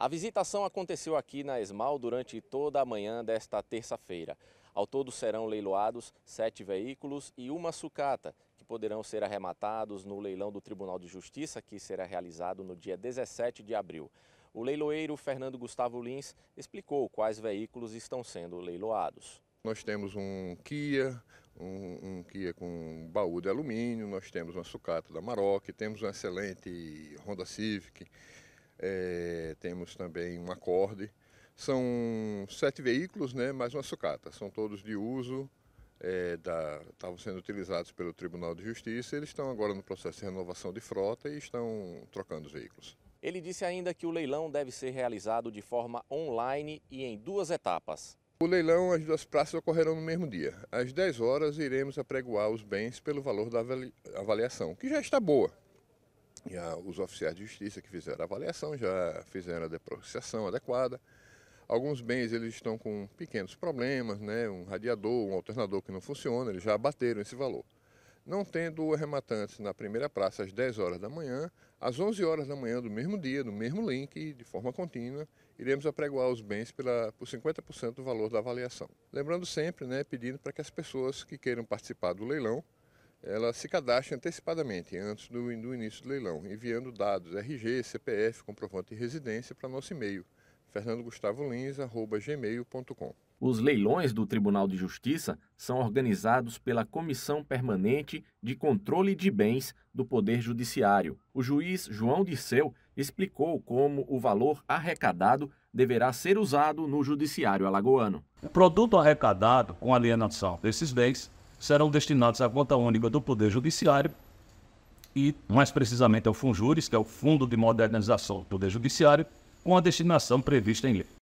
A visitação aconteceu aqui na Esmal durante toda a manhã desta terça-feira. Ao todo serão leiloados sete veículos e uma sucata, que poderão ser arrematados no leilão do Tribunal de Justiça, que será realizado no dia 17 de abril. O leiloeiro Fernando Gustavo Lins explicou quais veículos estão sendo leiloados. Nós temos um Kia, um, um, Kia com baú de alumínio, nós temos uma sucata da Maroc, temos um excelente Honda Civic, é, temos também um acorde. São sete veículos, né, mais uma sucata. São todos de uso, é, da, estavam sendo utilizados pelo Tribunal de Justiça. Eles estão agora no processo de renovação de frota e estão trocando os veículos. Ele disse ainda que o leilão deve ser realizado de forma online e em duas etapas. O leilão, as duas praças ocorrerão no mesmo dia. Às 10 horas, iremos apregoar os bens pelo valor da avaliação, que já está boa. E a, os oficiais de justiça que fizeram a avaliação já fizeram a depreciação adequada. Alguns bens eles estão com pequenos problemas, né? um radiador, um alternador que não funciona, eles já abateram esse valor. Não tendo arrematantes na primeira praça às 10 horas da manhã, às 11 horas da manhã do mesmo dia, no mesmo link, de forma contínua, iremos apregoar os bens pela, por 50% do valor da avaliação. Lembrando sempre, né, pedindo para que as pessoas que queiram participar do leilão ela se cadastre antecipadamente, antes do, do início do leilão, enviando dados RG, CPF, comprovante de residência para nosso e-mail, fernandogustavolins.gmail.com. Os leilões do Tribunal de Justiça são organizados pela Comissão Permanente de Controle de Bens do Poder Judiciário. O juiz João Disseu explicou como o valor arrecadado deverá ser usado no Judiciário Alagoano. O Produto arrecadado com alienação desses bens serão destinados à conta única do Poder Judiciário e, mais precisamente, ao Funjures, que é o Fundo de Modernização do Poder Judiciário, com a destinação prevista em lei.